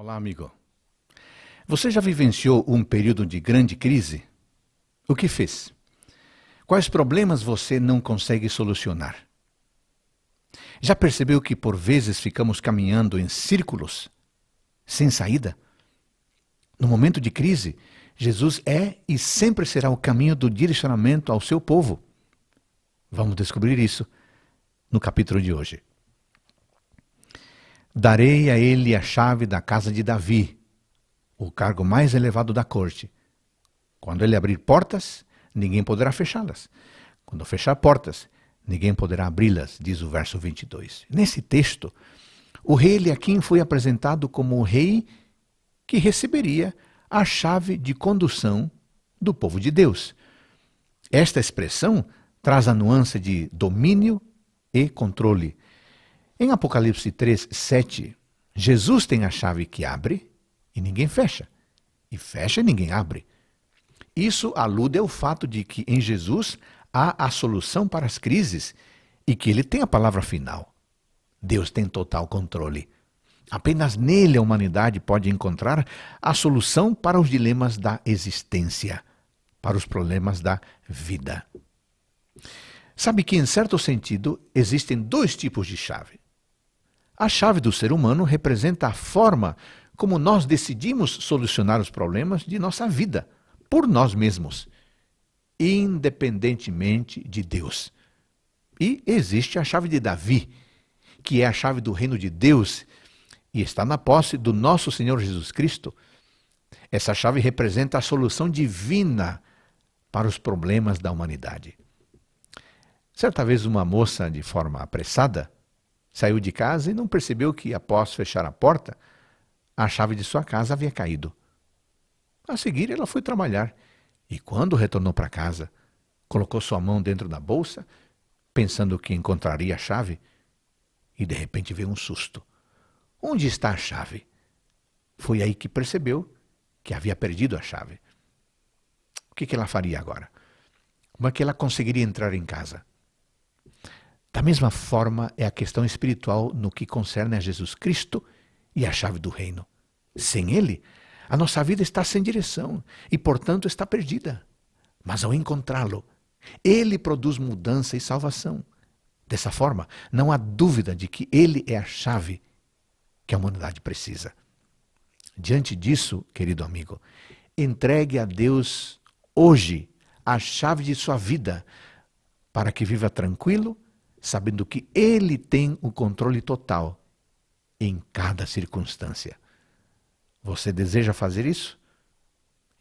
Olá, amigo. Você já vivenciou um período de grande crise? O que fez? Quais problemas você não consegue solucionar? Já percebeu que por vezes ficamos caminhando em círculos, sem saída? No momento de crise, Jesus é e sempre será o caminho do direcionamento ao seu povo. Vamos descobrir isso no capítulo de hoje. Darei a ele a chave da casa de Davi, o cargo mais elevado da corte. Quando ele abrir portas, ninguém poderá fechá-las. Quando fechar portas, ninguém poderá abri-las, diz o verso 22. Nesse texto, o rei Eliakim foi apresentado como o rei que receberia a chave de condução do povo de Deus. Esta expressão traz a nuance de domínio e controle. Em Apocalipse 3, 7, Jesus tem a chave que abre e ninguém fecha. E fecha e ninguém abre. Isso alude ao fato de que em Jesus há a solução para as crises e que ele tem a palavra final. Deus tem total controle. Apenas nele a humanidade pode encontrar a solução para os dilemas da existência, para os problemas da vida. Sabe que, em certo sentido, existem dois tipos de chave. A chave do ser humano representa a forma como nós decidimos solucionar os problemas de nossa vida por nós mesmos, independentemente de Deus. E existe a chave de Davi, que é a chave do reino de Deus e está na posse do nosso Senhor Jesus Cristo. Essa chave representa a solução divina para os problemas da humanidade. Certa vez, uma moça, de forma apressada, Saiu de casa e não percebeu que, após fechar a porta, a chave de sua casa havia caído. A seguir, ela foi trabalhar e, quando retornou para casa, colocou sua mão dentro da bolsa, pensando que encontraria a chave, e de repente veio um susto. Onde está a chave? Foi aí que percebeu que havia perdido a chave. O que, ela faria agora? Como é que ela conseguiria entrar em casa? Da mesma forma é a questão espiritual no que concerne a Jesus Cristo e a chave do reino. Sem ele, a nossa vida está sem direção e, portanto, está perdida. Mas ao encontrá-lo, ele produz mudança e salvação. Dessa forma, não há dúvida de que ele é a chave que a humanidade precisa. Diante disso, querido amigo, entregue a Deus hoje a chave de sua vida para que viva tranquilo sabendo que Ele tem o controle total em cada circunstância. Você deseja fazer isso?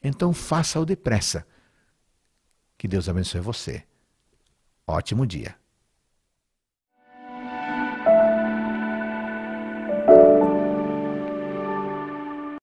Então faça-o depressa. Que Deus abençoe você. Ótimo dia.